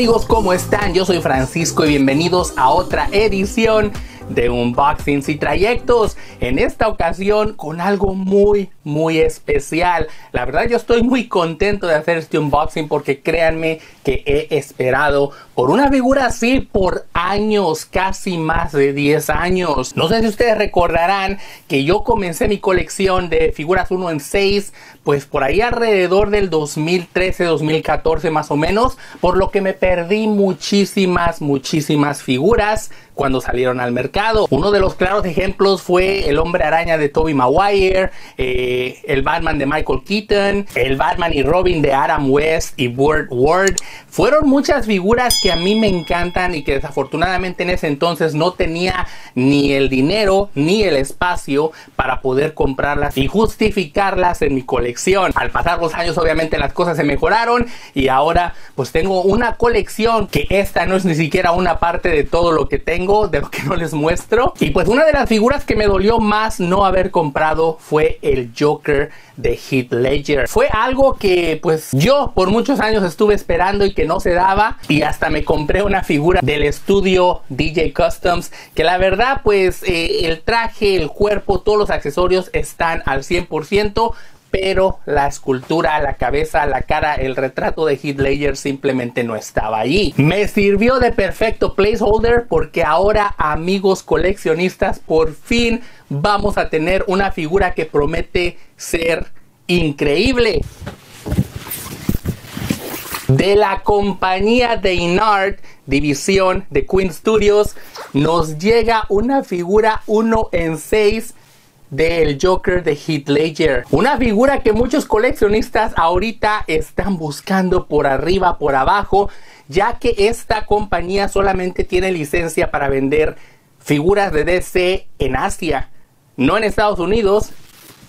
amigos, ¿cómo están? Yo soy Francisco y bienvenidos a otra edición de unboxings y trayectos. En esta ocasión con algo muy, muy especial. La verdad yo estoy muy contento de hacer este unboxing porque créanme que he esperado por una figura así por años, casi más de 10 años. No sé si ustedes recordarán que yo comencé mi colección de figuras 1 en 6, pues por ahí alrededor del 2013-2014 más o menos, por lo que me perdí muchísimas, muchísimas figuras cuando salieron al mercado. Uno de los claros ejemplos fue el hombre araña de toby Maguire, eh, el Batman de Michael Keaton, el Batman y Robin de Adam West y Word Ward. Fueron muchas figuras que a mí me encantan y que desafortunadamente en ese entonces no tenía ni el dinero ni el espacio para poder comprarlas y justificarlas en mi colección. Al pasar los años obviamente las cosas se mejoraron y ahora pues tengo una colección que esta no es ni siquiera una parte de todo lo que tengo, de lo que no les muestro y pues una de las figuras que me dolió más no haber comprado fue el Joker de Heat Ledger. Fue algo que pues yo por muchos años estuve esperando y que no se daba y hasta me compré una figura del estudio DJ Customs que la verdad pues eh, el traje, el cuerpo, todos los accesorios están al 100%, pero la escultura, la cabeza, la cara, el retrato de Heath Ledger simplemente no estaba ahí. Me sirvió de perfecto placeholder porque ahora amigos coleccionistas por fin vamos a tener una figura que promete ser increíble. De la compañía de Inart, división de Queen Studios, nos llega una figura 1 en 6 del Joker de Heath Ledger. Una figura que muchos coleccionistas ahorita están buscando por arriba, por abajo, ya que esta compañía solamente tiene licencia para vender figuras de DC en Asia, no en Estados Unidos,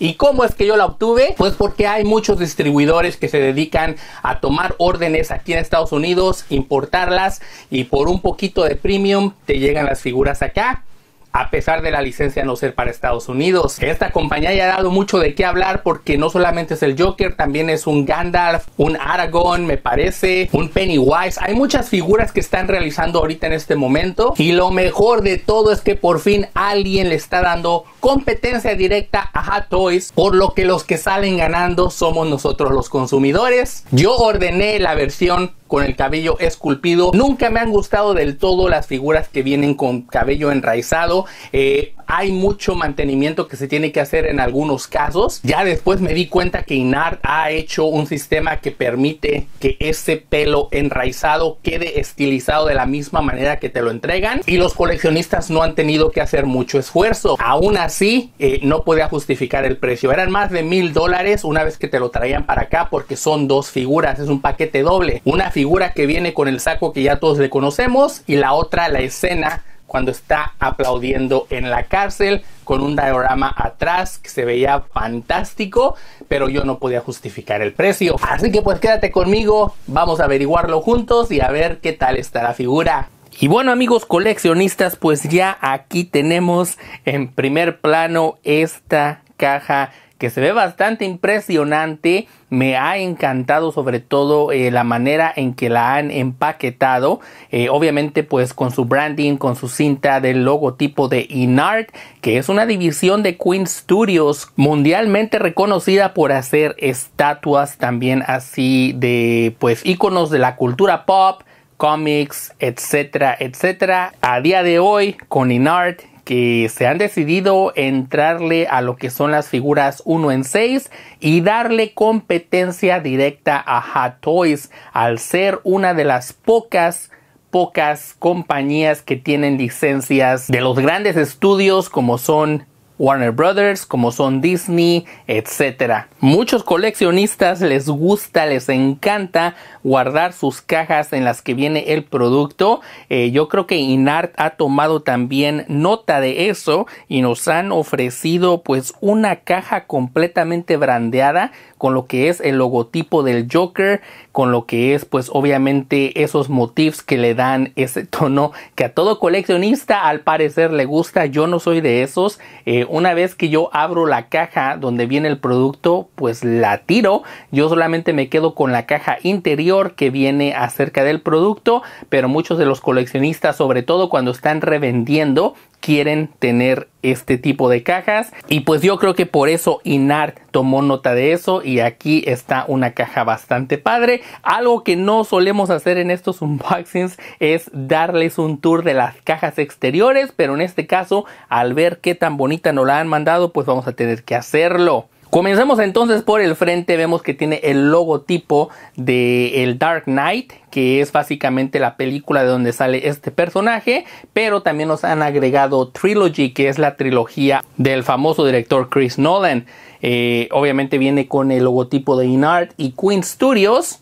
¿Y cómo es que yo la obtuve? Pues porque hay muchos distribuidores que se dedican a tomar órdenes aquí en Estados Unidos, importarlas y por un poquito de premium te llegan las figuras acá a pesar de la licencia no ser para Estados Unidos. Esta compañía ya ha dado mucho de qué hablar porque no solamente es el Joker, también es un Gandalf, un Aragorn, me parece, un Pennywise. Hay muchas figuras que están realizando ahorita en este momento y lo mejor de todo es que por fin alguien le está dando competencia directa a Hot Toys, por lo que los que salen ganando somos nosotros los consumidores. Yo ordené la versión con el cabello esculpido. Nunca me han gustado del todo las figuras que vienen con cabello enraizado eh, hay mucho mantenimiento que se tiene que hacer en algunos casos. Ya después me di cuenta que Inart ha hecho un sistema que permite que ese pelo enraizado quede estilizado de la misma manera que te lo entregan y los coleccionistas no han tenido que hacer mucho esfuerzo. Aún así, eh, no podía justificar el precio. Eran más de mil dólares una vez que te lo traían para acá porque son dos figuras, es un paquete doble. Una figura que viene con el saco que ya todos le conocemos y la otra la escena cuando está aplaudiendo en la cárcel con un diorama atrás que se veía fantástico, pero yo no podía justificar el precio. Así que pues quédate conmigo, vamos a averiguarlo juntos y a ver qué tal está la figura. Y bueno amigos coleccionistas, pues ya aquí tenemos en primer plano esta caja que se ve bastante impresionante. Me ha encantado sobre todo eh, la manera en que la han empaquetado. Eh, obviamente pues con su branding, con su cinta del logotipo de Inart, que es una división de Queen Studios mundialmente reconocida por hacer estatuas también así de pues iconos de la cultura pop cómics, etcétera, etcétera. A día de hoy, con Inart que se han decidido entrarle a lo que son las figuras 1 en 6 y darle competencia directa a Hot Toys al ser una de las pocas pocas compañías que tienen licencias de los grandes estudios como son Warner Brothers, como son Disney, etc. Muchos coleccionistas les gusta, les encanta guardar sus cajas en las que viene el producto. Eh, yo creo que INART ha tomado también nota de eso y nos han ofrecido pues una caja completamente brandeada con lo que es el logotipo del Joker, con lo que es pues obviamente esos motifs que le dan ese tono que a todo coleccionista al parecer le gusta. Yo no soy de esos. Eh, una vez que yo abro la caja donde viene el producto, pues la tiro. Yo solamente me quedo con la caja interior que viene acerca del producto, pero muchos de los coleccionistas, sobre todo cuando están revendiendo, quieren tener este tipo de cajas y pues yo creo que por eso Inart tomó nota de eso y aquí está una caja bastante padre algo que no solemos hacer en estos unboxings es darles un tour de las cajas exteriores pero en este caso al ver qué tan bonita nos la han mandado pues vamos a tener que hacerlo Comencemos entonces por el frente, vemos que tiene el logotipo de el Dark Knight, que es básicamente la película de donde sale este personaje, pero también nos han agregado Trilogy, que es la trilogía del famoso director Chris Nolan. Eh, obviamente viene con el logotipo de Inart y Queen Studios.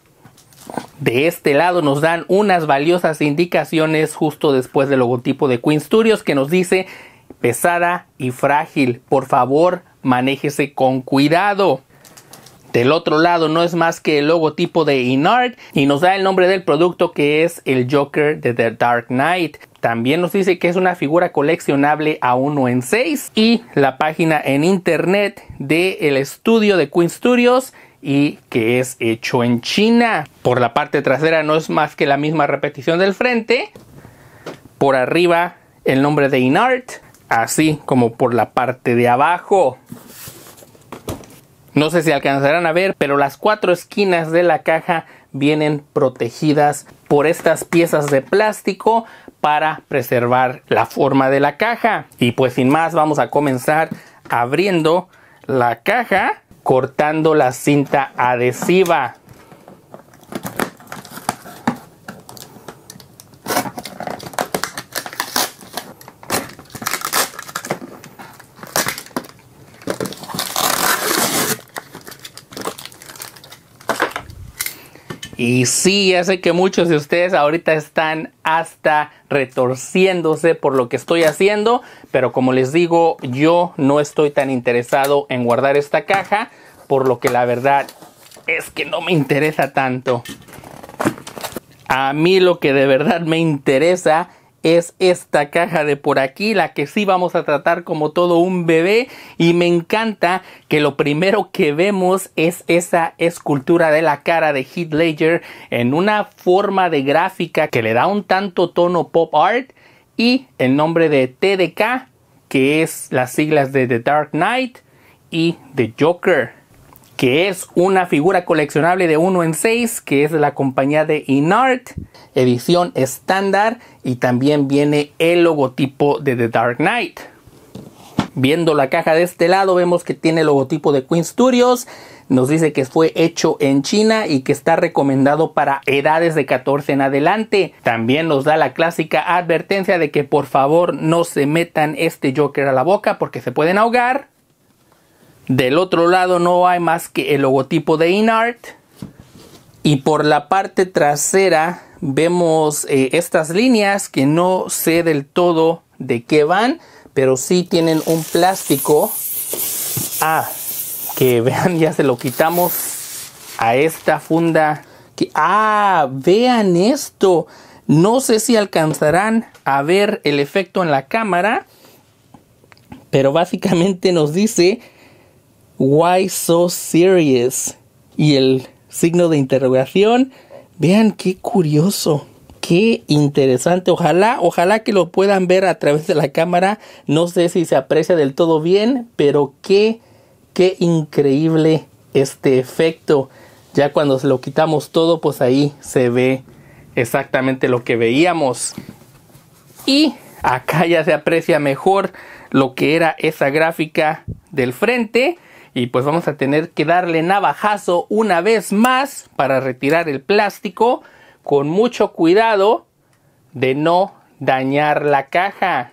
De este lado nos dan unas valiosas indicaciones justo después del logotipo de Queen Studios que nos dice pesada y frágil. Por favor, manéjese con cuidado. Del otro lado no es más que el logotipo de Inart y nos da el nombre del producto que es el Joker de The Dark Knight. También nos dice que es una figura coleccionable a 1 en 6 y la página en internet del estudio de Queen Studios y que es hecho en China. Por la parte trasera no es más que la misma repetición del frente. Por arriba el nombre de Inart así como por la parte de abajo. No sé si alcanzarán a ver, pero las cuatro esquinas de la caja vienen protegidas por estas piezas de plástico para preservar la forma de la caja. Y pues sin más vamos a comenzar abriendo la caja cortando la cinta adhesiva. Y sí, ya sé que muchos de ustedes ahorita están hasta retorciéndose por lo que estoy haciendo, pero como les digo, yo no estoy tan interesado en guardar esta caja, por lo que la verdad es que no me interesa tanto. A mí lo que de verdad me interesa es esta caja de por aquí, la que sí vamos a tratar como todo un bebé y me encanta que lo primero que vemos es esa escultura de la cara de Heath Ledger en una forma de gráfica que le da un tanto tono pop art y el nombre de TDK que es las siglas de The Dark Knight y The Joker que es una figura coleccionable de 1 en 6, que es de la compañía de Inart, edición estándar, y también viene el logotipo de The Dark Knight. Viendo la caja de este lado, vemos que tiene el logotipo de Queen Studios. Nos dice que fue hecho en China y que está recomendado para edades de 14 en adelante. También nos da la clásica advertencia de que por favor no se metan este Joker a la boca porque se pueden ahogar. Del otro lado no hay más que el logotipo de InArt. Y por la parte trasera vemos eh, estas líneas que no sé del todo de qué van, pero sí tienen un plástico. Ah, que vean, ya se lo quitamos a esta funda. Que, ah, vean esto. No sé si alcanzarán a ver el efecto en la cámara, pero básicamente nos dice Why So Serious? Y el signo de interrogación. Vean qué curioso. Qué interesante. Ojalá, ojalá que lo puedan ver a través de la cámara. No sé si se aprecia del todo bien, pero qué, qué increíble este efecto. Ya cuando se lo quitamos todo, pues ahí se ve exactamente lo que veíamos. Y acá ya se aprecia mejor lo que era esa gráfica del frente y pues vamos a tener que darle navajazo una vez más para retirar el plástico con mucho cuidado de no dañar la caja.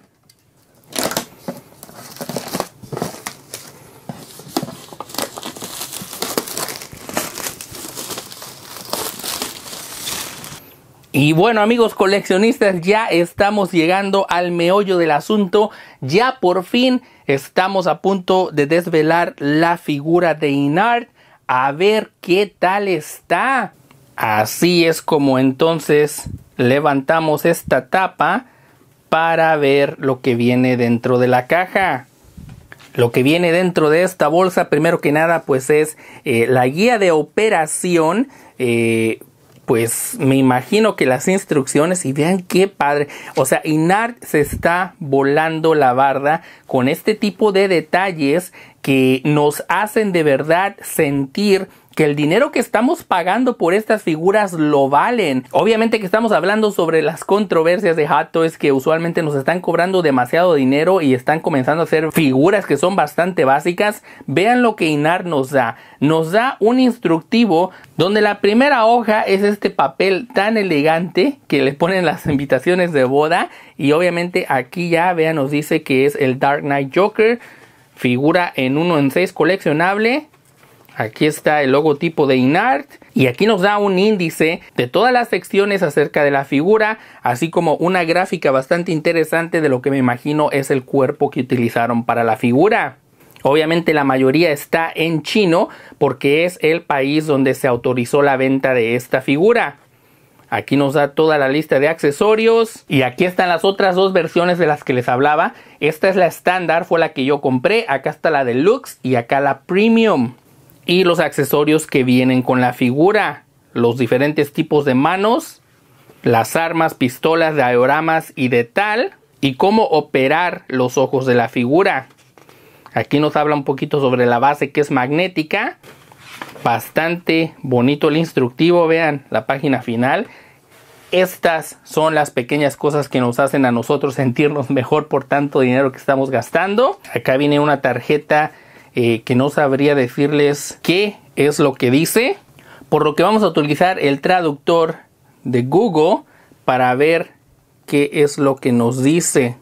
Y bueno amigos coleccionistas, ya estamos llegando al meollo del asunto, ya por fin estamos a punto de desvelar la figura de Inart. a ver qué tal está. Así es como entonces levantamos esta tapa para ver lo que viene dentro de la caja. Lo que viene dentro de esta bolsa, primero que nada, pues es eh, la guía de operación eh, pues me imagino que las instrucciones y vean qué padre. O sea, Inart se está volando la barda con este tipo de detalles que nos hacen de verdad sentir que el dinero que estamos pagando por estas figuras lo valen. Obviamente que estamos hablando sobre las controversias de Hot Toys que usualmente nos están cobrando demasiado dinero y están comenzando a hacer figuras que son bastante básicas. Vean lo que Inar nos da. Nos da un instructivo donde la primera hoja es este papel tan elegante que le ponen las invitaciones de boda y obviamente aquí ya vean nos dice que es el Dark Knight Joker figura en 1 en 6 coleccionable Aquí está el logotipo de INART y aquí nos da un índice de todas las secciones acerca de la figura, así como una gráfica bastante interesante de lo que me imagino es el cuerpo que utilizaron para la figura. Obviamente la mayoría está en chino porque es el país donde se autorizó la venta de esta figura. Aquí nos da toda la lista de accesorios y aquí están las otras dos versiones de las que les hablaba. Esta es la estándar, fue la que yo compré, acá está la deluxe y acá la premium y los accesorios que vienen con la figura, los diferentes tipos de manos, las armas, pistolas, dioramas y de tal, y cómo operar los ojos de la figura. Aquí nos habla un poquito sobre la base que es magnética. Bastante bonito el instructivo, vean la página final. Estas son las pequeñas cosas que nos hacen a nosotros sentirnos mejor por tanto dinero que estamos gastando. Acá viene una tarjeta eh, que no sabría decirles qué es lo que dice, por lo que vamos a utilizar el traductor de Google para ver qué es lo que nos dice.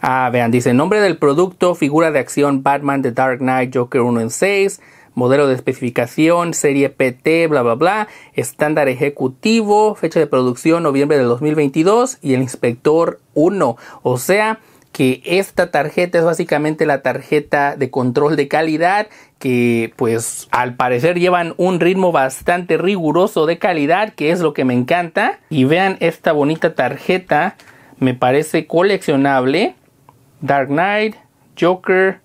Ah, vean, dice nombre del producto, figura de acción Batman The Dark Knight Joker 1 en 6, modelo de especificación, serie PT, bla bla bla, estándar ejecutivo, fecha de producción noviembre de 2022 y el inspector 1. O sea, que esta tarjeta es básicamente la tarjeta de control de calidad que pues al parecer llevan un ritmo bastante riguroso de calidad que es lo que me encanta y vean esta bonita tarjeta me parece coleccionable Dark Knight Joker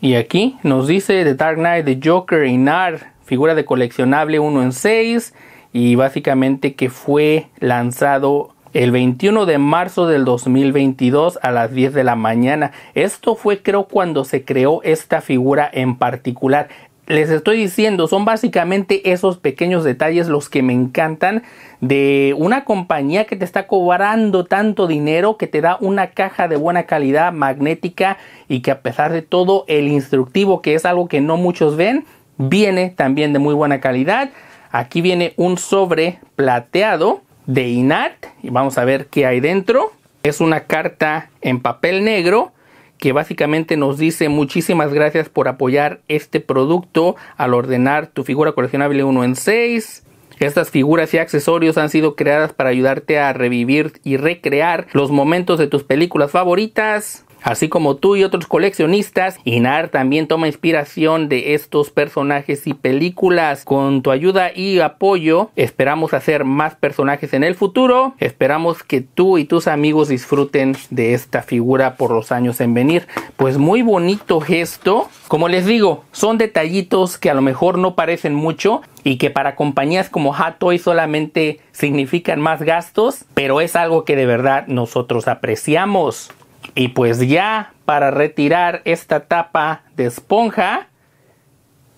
y aquí nos dice de Dark Knight de Joker y Nar figura de coleccionable 1 en 6 y básicamente que fue lanzado el 21 de marzo del 2022 a las 10 de la mañana. Esto fue creo cuando se creó esta figura en particular. Les estoy diciendo, son básicamente esos pequeños detalles los que me encantan de una compañía que te está cobrando tanto dinero, que te da una caja de buena calidad magnética y que a pesar de todo el instructivo, que es algo que no muchos ven, viene también de muy buena calidad. Aquí viene un sobre plateado de INAT. Y vamos a ver qué hay dentro. Es una carta en papel negro que básicamente nos dice muchísimas gracias por apoyar este producto al ordenar tu figura coleccionable 1 en 6. Estas figuras y accesorios han sido creadas para ayudarte a revivir y recrear los momentos de tus películas favoritas. Así como tú y otros coleccionistas, Inar también toma inspiración de estos personajes y películas. Con tu ayuda y apoyo, esperamos hacer más personajes en el futuro. Esperamos que tú y tus amigos disfruten de esta figura por los años en venir. Pues muy bonito gesto. Como les digo, son detallitos que a lo mejor no parecen mucho, y que para compañías como Hatoy solamente significan más gastos, pero es algo que de verdad nosotros apreciamos. Y pues ya para retirar esta tapa de esponja,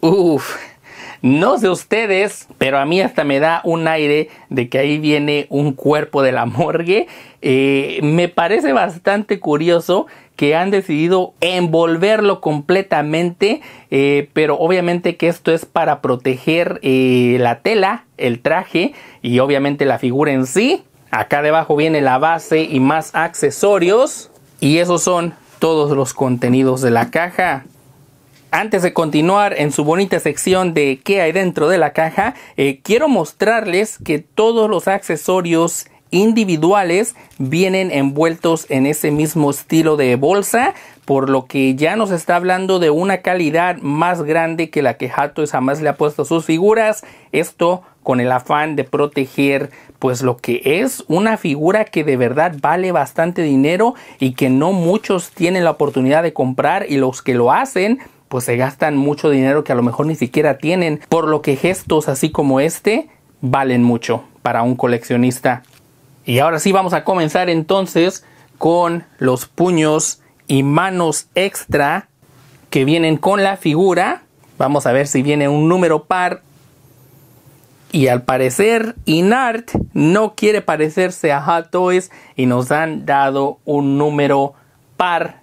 uff, no sé ustedes, pero a mí hasta me da un aire de que ahí viene un cuerpo de la morgue. Eh, me parece bastante curioso que han decidido envolverlo completamente, eh, pero obviamente que esto es para proteger eh, la tela, el traje y obviamente la figura en sí. Acá debajo viene la base y más accesorios. Y esos son todos los contenidos de la caja. Antes de continuar en su bonita sección de qué hay dentro de la caja, eh, quiero mostrarles que todos los accesorios individuales vienen envueltos en ese mismo estilo de bolsa, por lo que ya nos está hablando de una calidad más grande que la que Hato jamás le ha puesto a sus figuras. Esto con el afán de proteger pues lo que es una figura que de verdad vale bastante dinero y que no muchos tienen la oportunidad de comprar y los que lo hacen pues se gastan mucho dinero que a lo mejor ni siquiera tienen, por lo que gestos así como este valen mucho para un coleccionista. Y ahora sí vamos a comenzar entonces con los puños y manos extra que vienen con la figura. Vamos a ver si viene un número par y al parecer, Inart no quiere parecerse a Hot Toys y nos han dado un número par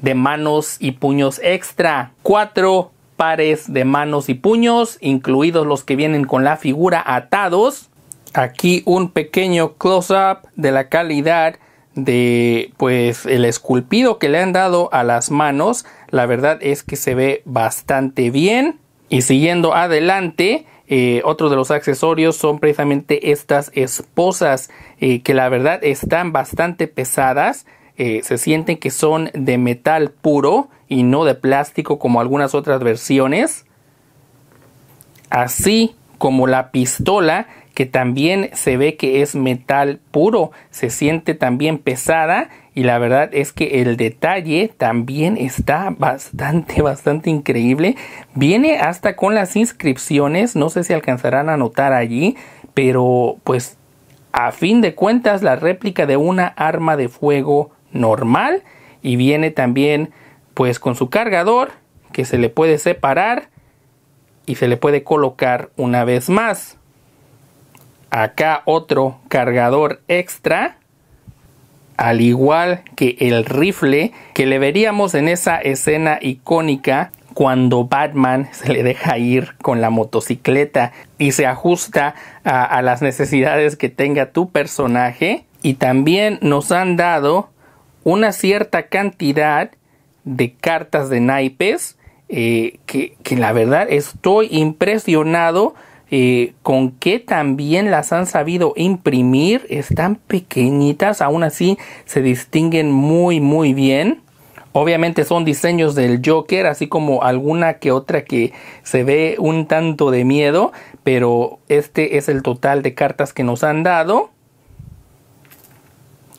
de manos y puños extra. Cuatro pares de manos y puños, incluidos los que vienen con la figura atados. Aquí un pequeño close-up de la calidad de pues el esculpido que le han dado a las manos. La verdad es que se ve bastante bien. Y siguiendo adelante, eh, otro de los accesorios son precisamente estas esposas eh, que la verdad están bastante pesadas. Eh, se sienten que son de metal puro y no de plástico como algunas otras versiones. Así como la pistola que también se ve que es metal puro. Se siente también pesada y la verdad es que el detalle también está bastante, bastante increíble. Viene hasta con las inscripciones, no sé si alcanzarán a notar allí, pero pues a fin de cuentas la réplica de una arma de fuego normal y viene también pues con su cargador que se le puede separar y se le puede colocar una vez más. Acá otro cargador extra al igual que el rifle que le veríamos en esa escena icónica cuando Batman se le deja ir con la motocicleta y se ajusta a, las necesidades que tenga tu personaje. Y también nos han dado una cierta cantidad de cartas de naipes eh, que, que la verdad estoy impresionado eh, con que también las han sabido imprimir, están pequeñitas, aún así se distinguen muy muy bien. Obviamente son diseños del Joker, así como alguna que otra que se ve un tanto de miedo, pero este es el total de cartas que nos han dado.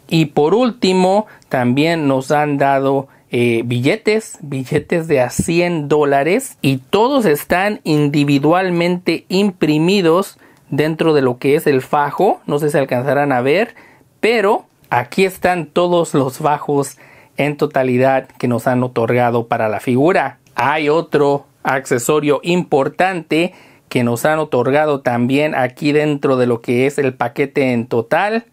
Y por último, también nos han dado eh, billetes, billetes de a 100 dólares y todos están individualmente imprimidos dentro de lo que es el fajo, no sé si alcanzarán a ver, pero aquí están todos los bajos en totalidad que nos han otorgado para la figura. Hay otro accesorio importante que nos han otorgado también aquí dentro de lo que es el paquete en total,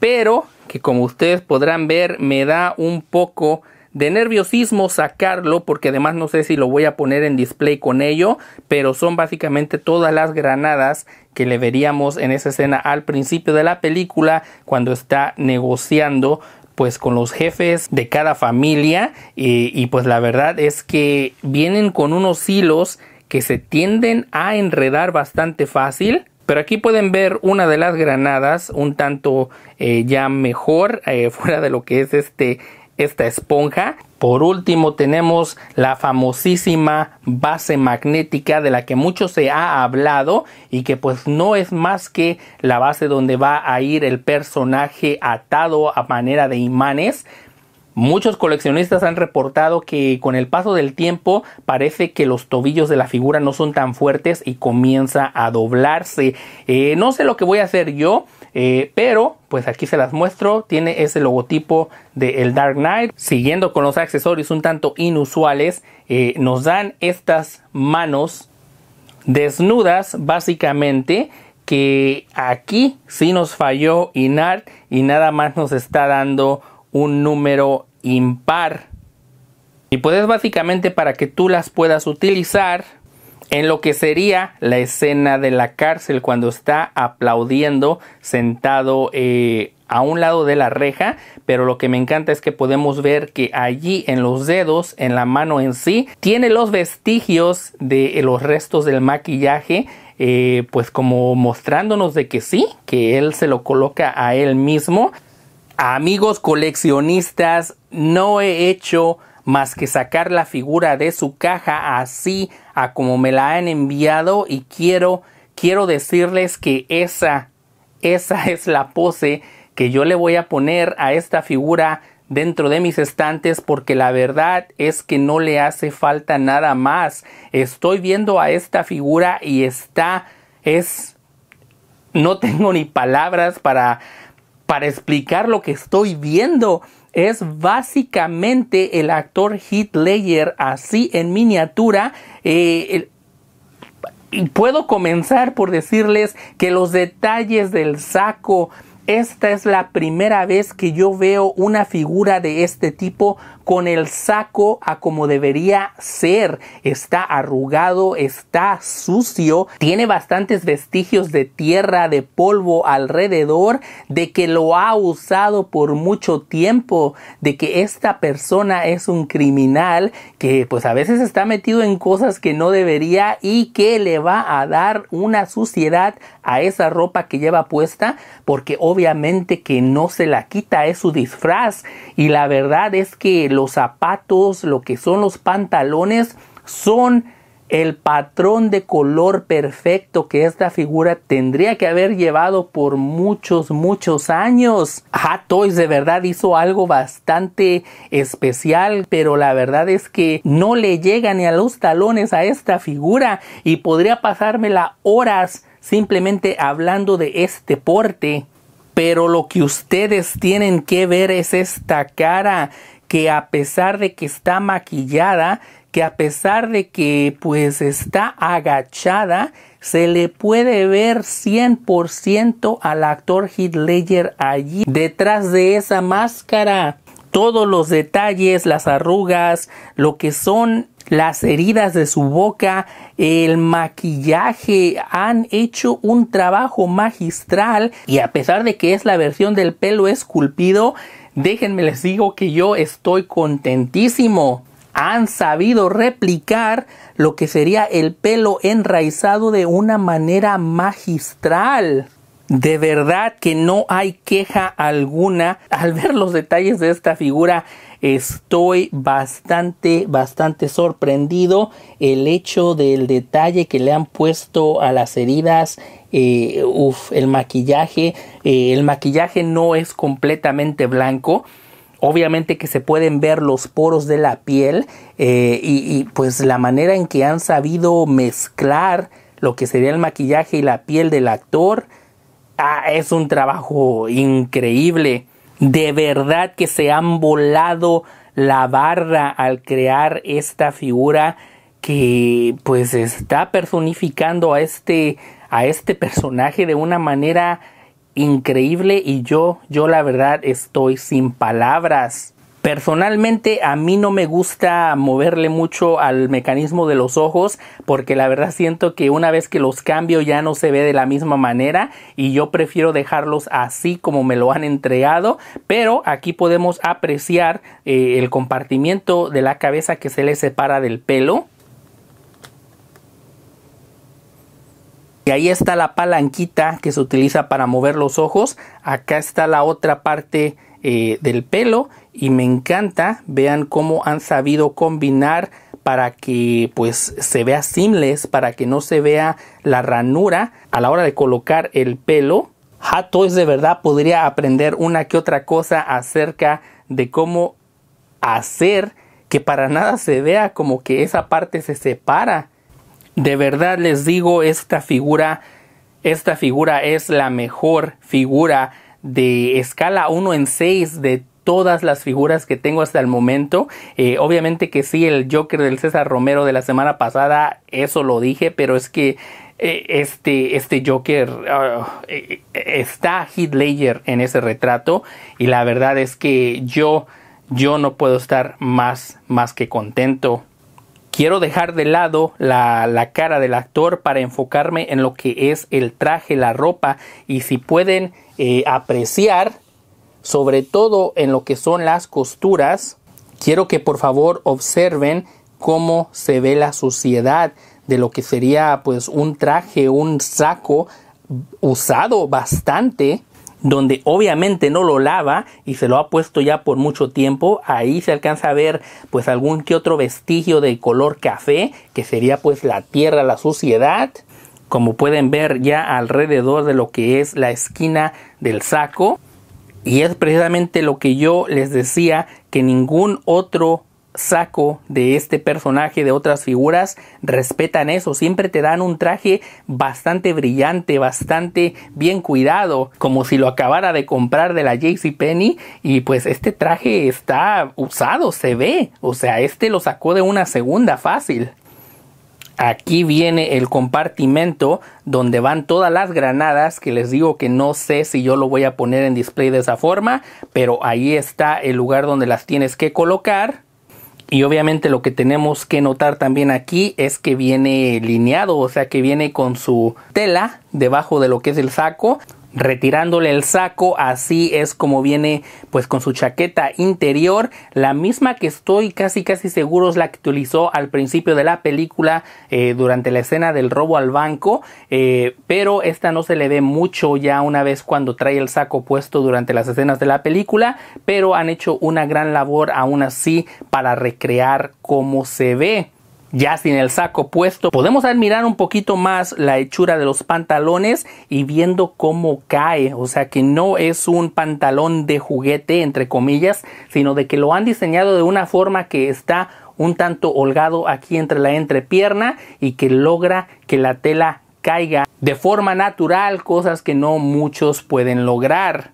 pero que como ustedes podrán ver me da un poco de nerviosismo sacarlo porque además no sé si lo voy a poner en display con ello, pero son básicamente todas las granadas que le veríamos en esa escena al principio de la película cuando está negociando pues con los jefes de cada familia y, pues la verdad es que vienen con unos hilos que se tienden a enredar bastante fácil pero aquí pueden ver una de las granadas un tanto eh, ya mejor eh, fuera de lo que es este esta esponja. Por último tenemos la famosísima base magnética de la que mucho se ha hablado y que pues no es más que la base donde va a ir el personaje atado a manera de imanes. Muchos coleccionistas han reportado que con el paso del tiempo parece que los tobillos de la figura no son tan fuertes y comienza a doblarse. Eh, no sé lo que voy a hacer yo. Eh, pero, pues aquí se las muestro, tiene ese logotipo del el Dark Knight. Siguiendo con los accesorios un tanto inusuales, eh, nos dan estas manos desnudas, básicamente, que aquí sí nos falló Inart y nada más nos está dando un número impar. Y pues básicamente para que tú las puedas utilizar en lo que sería la escena de la cárcel cuando está aplaudiendo sentado eh, a un lado de la reja, pero lo que me encanta es que podemos ver que allí en los dedos, en la mano en sí, tiene los vestigios de eh, los restos del maquillaje. Eh, pues como mostrándonos de que sí, que él se lo coloca a él mismo. Amigos coleccionistas, no he hecho más que sacar la figura de su caja así a como me la han enviado y quiero quiero decirles que esa esa es la pose que yo le voy a poner a esta figura dentro de mis estantes porque la verdad es que no le hace falta nada más. Estoy viendo a esta figura y está es no tengo ni palabras para para explicar lo que estoy viendo es básicamente el actor hitler así en miniatura. Eh, y puedo comenzar por decirles que los detalles del saco esta es la primera vez que yo veo una figura de este tipo con el saco a como debería ser. Está arrugado, está sucio, tiene bastantes vestigios de tierra, de polvo alrededor, de que lo ha usado por mucho tiempo, de que esta persona es un criminal que pues a veces está metido en cosas que no debería y que le va a dar una suciedad a esa ropa que lleva puesta porque obviamente que no se la quita, es su disfraz. Y la verdad es que los zapatos, lo que son los pantalones, son el patrón de color perfecto que esta figura tendría que haber llevado por muchos, muchos años. Hot Toys de verdad hizo algo bastante especial, pero la verdad es que no le llega ni a los talones a esta figura y podría pasármela horas simplemente hablando de este porte pero lo que ustedes tienen que ver es esta cara que a pesar de que está maquillada, que a pesar de que pues está agachada, se le puede ver 100% al actor Heath Ledger allí detrás de esa máscara. Todos los detalles, las arrugas, lo que son las heridas de su boca, el maquillaje, han hecho un trabajo magistral y a pesar de que es la versión del pelo esculpido, déjenme les digo que yo estoy contentísimo. Han sabido replicar lo que sería el pelo enraizado de una manera magistral. De verdad que no hay queja alguna. Al ver los detalles de esta figura estoy bastante, bastante sorprendido. El hecho del detalle que le han puesto a las heridas eh, el maquillaje, eh, el maquillaje no es completamente blanco. Obviamente que se pueden ver los poros de la piel eh, y, pues la manera en que han sabido mezclar lo que sería el maquillaje y la piel del actor Ah, es un trabajo increíble. De verdad que se han volado la barra al crear esta figura que pues está personificando a este a este personaje de una manera increíble y yo yo la verdad estoy sin palabras. Personalmente a mí no me gusta moverle mucho al mecanismo de los ojos porque la verdad siento que una vez que los cambio ya no se ve de la misma manera y yo prefiero dejarlos así como me lo han entregado pero aquí podemos apreciar eh, el compartimiento de la cabeza que se le separa del pelo Y ahí está la palanquita que se utiliza para mover los ojos. Acá está la otra parte eh, del pelo y me encanta, vean cómo han sabido combinar para que pues se vea seamless, para que no se vea la ranura a la hora de colocar el pelo. Hat Toys de verdad podría aprender una que otra cosa acerca de cómo hacer que para nada se vea como que esa parte se separa. De verdad les digo, esta figura, esta figura es la mejor figura de escala 1 en 6 de todas las figuras que tengo hasta el momento. Eh, obviamente que sí, el Joker del César Romero de la semana pasada, eso lo dije, pero es que eh, este, este Joker ah, eh, está Heath Layer en ese retrato y la verdad es que yo, yo no puedo estar más, más que contento Quiero dejar de lado la, la, cara del actor para enfocarme en lo que es el traje, la ropa y si pueden apreciar sobre todo en lo que son las costuras, quiero que por favor observen cómo se ve la suciedad de lo que sería pues un traje, un saco usado bastante donde obviamente no lo lava y se lo ha puesto ya por mucho tiempo. Ahí se alcanza a ver pues algún que otro vestigio de color café, que sería pues la tierra, la suciedad. Como pueden ver ya alrededor de lo que es la esquina del saco. Y es precisamente lo que yo les decía que ningún otro saco de este personaje, de otras figuras, respetan eso. Siempre te dan un traje bastante brillante, bastante bien cuidado, como si lo acabara de comprar de la Penny. Y pues este traje está usado, se ve. O sea, este lo sacó de una segunda fácil. Aquí viene el compartimento donde van todas las granadas que les digo que no sé si yo lo voy a poner en display de esa forma, pero ahí está el lugar donde las tienes que colocar. Y obviamente lo que tenemos que notar también aquí es que viene lineado, o sea que viene con su tela debajo de lo que es el saco retirándole el saco, así es como viene pues con su chaqueta interior, la misma que estoy casi casi seguro es la que utilizó al principio de la película eh, durante la escena del robo al banco, eh, pero esta no se le ve mucho ya una vez cuando trae el saco puesto durante las escenas de la película, pero han hecho una gran labor aún así para recrear cómo se ve. Ya sin el saco puesto, podemos admirar un poquito más la hechura de los pantalones y viendo cómo cae. O sea que no es un pantalón de juguete, entre comillas, sino de que lo han diseñado de una forma que está un tanto holgado aquí entre la entrepierna y que logra que la tela caiga de forma natural, cosas que no muchos pueden lograr.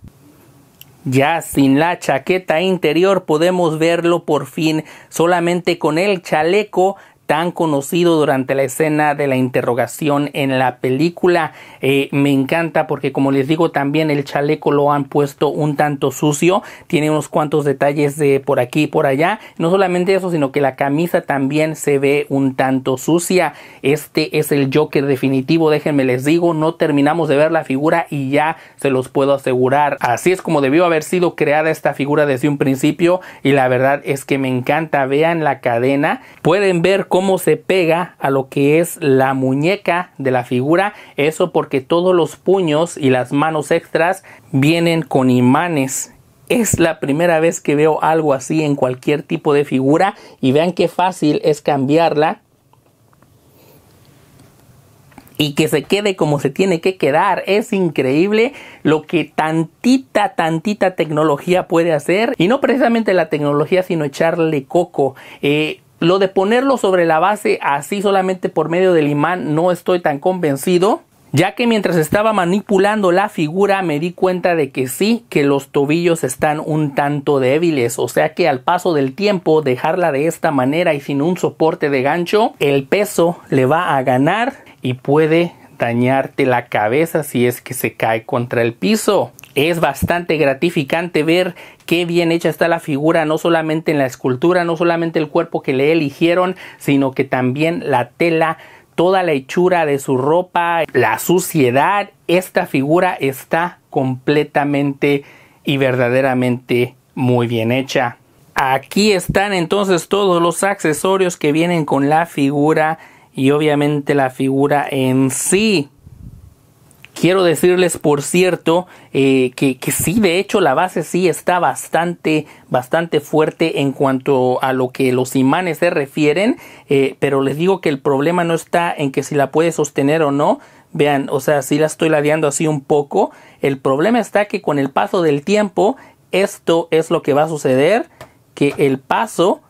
Ya sin la chaqueta interior podemos verlo por fin solamente con el chaleco tan conocido durante la escena de la interrogación en la película. Eh, me encanta porque como les digo también el chaleco lo han puesto un tanto sucio, tiene unos cuantos detalles de por aquí y por allá. No solamente eso, sino que la camisa también se ve un tanto sucia. Este es el Joker definitivo, déjenme les digo, no terminamos de ver la figura y ya se los puedo asegurar. Así es como debió haber sido creada esta figura desde un principio y la verdad es que me encanta. Vean la cadena, pueden ver cómo se pega a lo que es la muñeca de la figura. Eso porque todos los puños y las manos extras vienen con imanes. Es la primera vez que veo algo así en cualquier tipo de figura y vean qué fácil es cambiarla y que se quede como se tiene que quedar. Es increíble lo que tantita, tantita tecnología puede hacer. Y no precisamente la tecnología, sino echarle coco. Eh, lo de ponerlo sobre la base así solamente por medio del imán no estoy tan convencido, ya que mientras estaba manipulando la figura me di cuenta de que sí, que los tobillos están un tanto débiles, o sea que al paso del tiempo dejarla de esta manera y sin un soporte de gancho, el peso le va a ganar y puede dañarte la cabeza si es que se cae contra el piso es bastante gratificante ver qué bien hecha está la figura, no solamente en la escultura, no solamente el cuerpo que le eligieron, sino que también la tela, toda la hechura de su ropa, la suciedad. Esta figura está completamente y verdaderamente muy bien hecha. Aquí están entonces todos los accesorios que vienen con la figura y obviamente la figura en sí. Quiero decirles, por cierto, eh, que, sí, de hecho, la base sí está bastante, bastante fuerte en cuanto a lo que los imanes se refieren, eh, pero les digo que el problema no está en que si la puede sostener o no. Vean, o sea, si la estoy ladeando así un poco. El problema está que con el paso del tiempo, esto es lo que va a suceder, que el paso...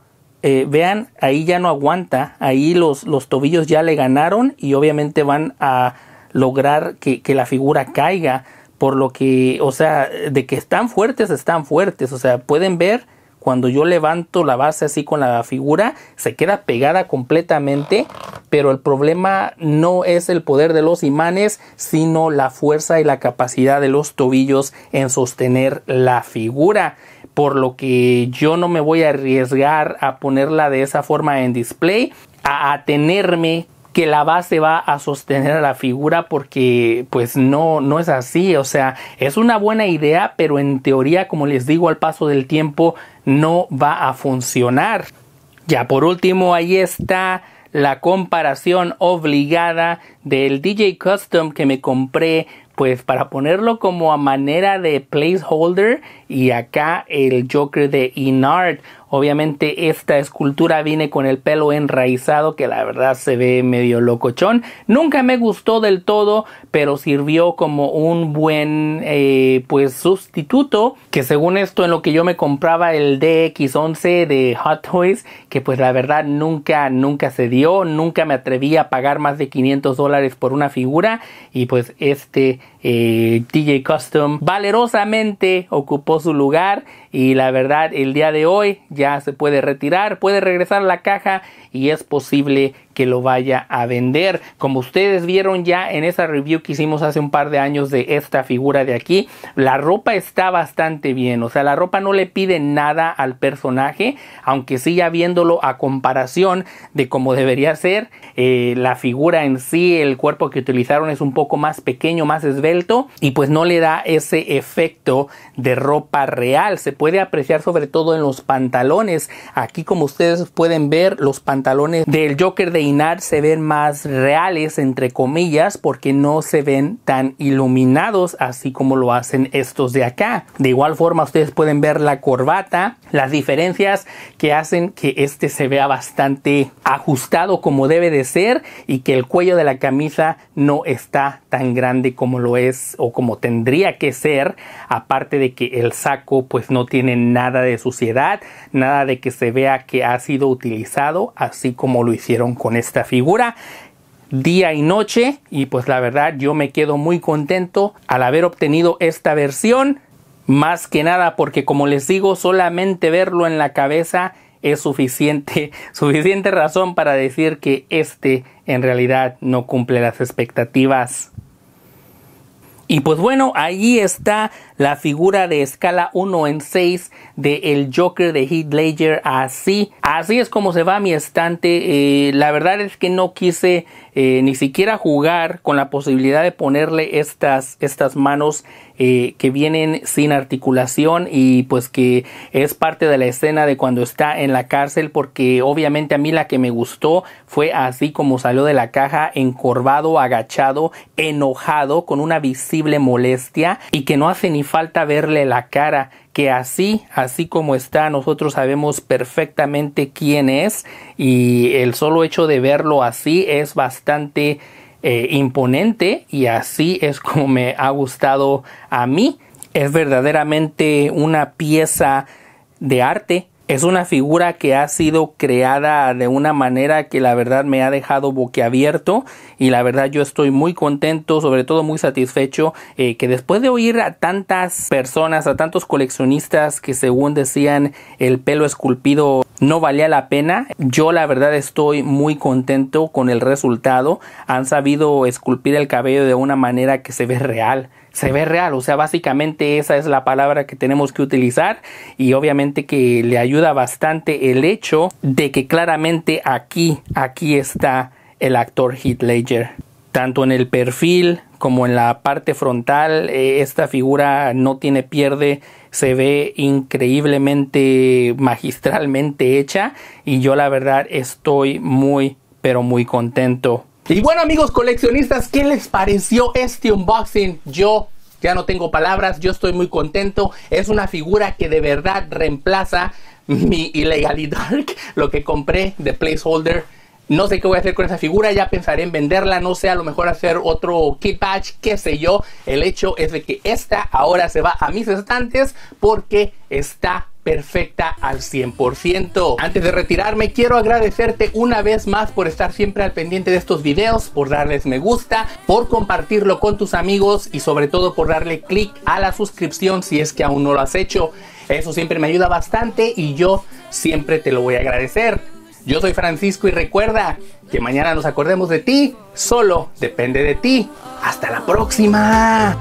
Eh, vean, ahí ya no aguanta, ahí los, los tobillos ya le ganaron y obviamente van a, lograr que, la figura caiga, por lo que, o sea, de que están fuertes, están fuertes, o sea, pueden ver cuando yo levanto la base así con la figura, se queda pegada completamente, pero el problema no es el poder de los imanes, sino la fuerza y la capacidad de los tobillos en sostener la figura. Por lo que yo no me voy a arriesgar a ponerla de esa forma en display, a atenerme que la base va a sostener a la figura porque pues no, no es así. O sea, es una buena idea, pero en teoría, como les digo, al paso del tiempo no va a funcionar. Ya por último, ahí está la comparación obligada del DJ Custom que me compré pues para ponerlo como a manera de placeholder y acá el Joker de Inart Obviamente esta escultura viene con el pelo enraizado que la verdad se ve medio locochón. Nunca me gustó del todo, pero sirvió como un buen eh, pues sustituto que según esto en lo que yo me compraba el DX11 de Hot Toys que pues la verdad nunca nunca se dio, nunca me atreví a pagar más de 500 dólares por una figura y pues este eh, DJ Custom valerosamente ocupó su lugar y la verdad el día de hoy ya se puede retirar, puede regresar a la caja y es posible que que lo vaya a vender. Como ustedes vieron ya en esa review que hicimos hace un par de años de esta figura de aquí, la ropa está bastante bien. O sea, la ropa no le pide nada al personaje, aunque siga viéndolo a comparación de cómo debería ser. Eh, la figura en sí, el cuerpo que utilizaron es un poco más pequeño, más esbelto y pues no le da ese efecto de ropa real. Se puede apreciar sobre todo en los pantalones. Aquí como ustedes pueden ver, los pantalones del Joker de se ven más reales, entre comillas, porque no se ven tan iluminados así como lo hacen estos de acá. De igual forma, ustedes pueden ver la corbata, las diferencias que hacen que este se vea bastante ajustado como debe de ser y que el cuello de la camisa no está tan grande como lo es o como tendría que ser, aparte de que el saco pues no tiene nada de suciedad, nada de que se vea que ha sido utilizado así como lo hicieron con esta figura día y noche y pues la verdad yo me quedo muy contento al haber obtenido esta versión más que nada porque como les digo solamente verlo en la cabeza es suficiente suficiente razón para decir que este en realidad no cumple las expectativas y pues bueno, ahí está la figura de escala 1 en 6 De el Joker de Heath Ledger así. Así es como se va a mi estante. Eh, la verdad es que no quise eh, ni siquiera jugar con la posibilidad de ponerle estas, estas manos eh, que vienen sin articulación y pues que es parte de la escena de cuando está en la cárcel porque obviamente a mí la que me gustó fue así como salió de la caja encorvado, agachado, enojado, con una visible molestia y que no hace ni falta verle la cara, que así, así como está, nosotros sabemos perfectamente quién es y el solo hecho de verlo así es bastante eh, imponente y así es como me ha gustado a mí. Es verdaderamente una pieza de arte es una figura que ha sido creada de una manera que la verdad me ha dejado boquiabierto y la verdad yo estoy muy contento, sobre todo muy satisfecho eh, que después de oír a tantas personas, a tantos coleccionistas que según decían el pelo esculpido no valía la pena, yo la verdad estoy muy contento con el resultado. Han sabido esculpir el cabello de una manera que se ve real se ve real, o sea, básicamente esa es la palabra que tenemos que utilizar y obviamente que le ayuda bastante el hecho de que claramente aquí, aquí está el actor Heath Ledger. Tanto en el perfil como en la parte frontal, eh, esta figura no tiene pierde, se ve increíblemente magistralmente hecha y yo la verdad estoy muy pero muy contento y bueno amigos coleccionistas, ¿qué les pareció este unboxing? Yo ya no tengo palabras, yo estoy muy contento. Es una figura que de verdad reemplaza mi Dark, lo que compré de placeholder. No sé qué voy a hacer con esa figura, ya pensaré en venderla, no sé, a lo mejor hacer otro kit patch, qué sé yo. El hecho es de que esta ahora se va a mis estantes porque está perfecta al 100%. Antes de retirarme, quiero agradecerte una vez más por estar siempre al pendiente de estos videos, por darles me gusta, por compartirlo con tus amigos y sobre todo por darle click a la suscripción si es que aún no lo has hecho. Eso siempre me ayuda bastante y yo siempre te lo voy a agradecer. Yo soy Francisco y recuerda que mañana nos acordemos de ti, solo depende de ti. Hasta la próxima.